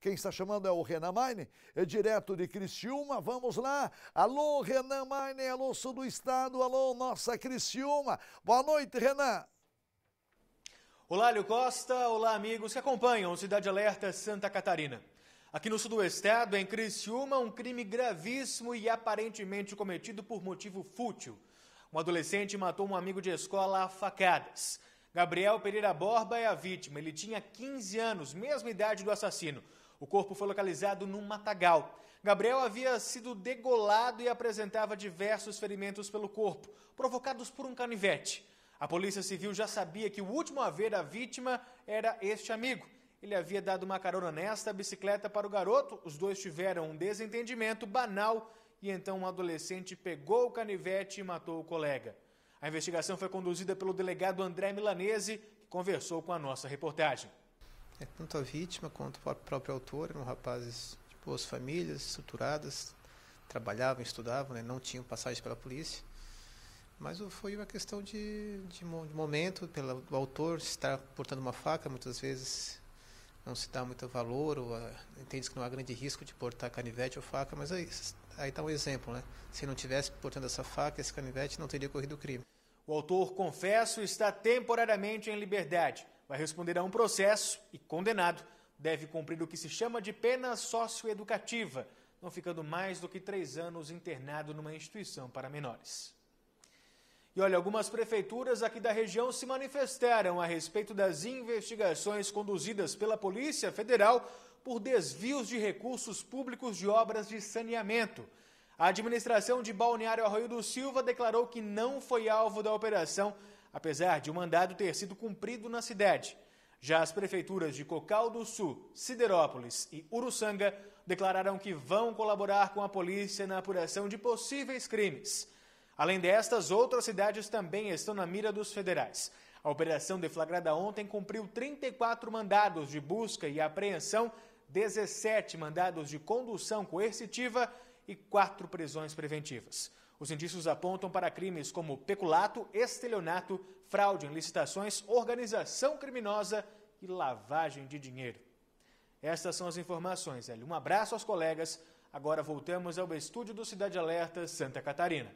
Quem está chamando é o Renan Maine, é direto de Criciúma. Vamos lá. Alô, Renan Maine, alô, sul do estado, alô, nossa Criciúma. Boa noite, Renan. Olá, Lio Costa. Olá, amigos que acompanham o Cidade Alerta Santa Catarina. Aqui no sul do estado, em Criciúma, um crime gravíssimo e aparentemente cometido por motivo fútil. Um adolescente matou um amigo de escola a facadas. Gabriel Pereira Borba é a vítima. Ele tinha 15 anos, mesma idade do assassino. O corpo foi localizado num matagal. Gabriel havia sido degolado e apresentava diversos ferimentos pelo corpo, provocados por um canivete. A polícia civil já sabia que o último a ver a vítima era este amigo. Ele havia dado uma carona nesta bicicleta para o garoto, os dois tiveram um desentendimento banal e então um adolescente pegou o canivete e matou o colega. A investigação foi conduzida pelo delegado André Milanese, que conversou com a nossa reportagem. É tanto a vítima quanto o próprio autor eram rapazes de boas famílias, estruturadas, trabalhavam, estudavam, né? não tinham passagem pela polícia. Mas foi uma questão de, de, de momento, pela, do autor estar portando uma faca, muitas vezes não se dá muito valor, ou a, ah, entende que não há grande risco de portar canivete ou faca, mas aí está um exemplo, né? Se não tivesse portando essa faca, esse canivete, não teria corrido o crime. O autor, confesso, está temporariamente em liberdade vai responder a um processo e, condenado, deve cumprir o que se chama de pena socioeducativa, não ficando mais do que três anos internado numa instituição para menores. E olha, algumas prefeituras aqui da região se manifestaram a respeito das investigações conduzidas pela Polícia Federal por desvios de recursos públicos de obras de saneamento. A administração de Balneário Arroio do Silva declarou que não foi alvo da operação apesar de o mandado ter sido cumprido na cidade. Já as prefeituras de Cocal do Sul, Siderópolis e Uruçanga declararam que vão colaborar com a polícia na apuração de possíveis crimes. Além destas, outras cidades também estão na mira dos federais. A operação deflagrada ontem cumpriu 34 mandados de busca e apreensão, 17 mandados de condução coercitiva e quatro prisões preventivas. Os indícios apontam para crimes como peculato, estelionato, fraude em licitações, organização criminosa e lavagem de dinheiro. Estas são as informações, Hélio. Um abraço aos colegas. Agora voltamos ao estúdio do Cidade Alerta Santa Catarina.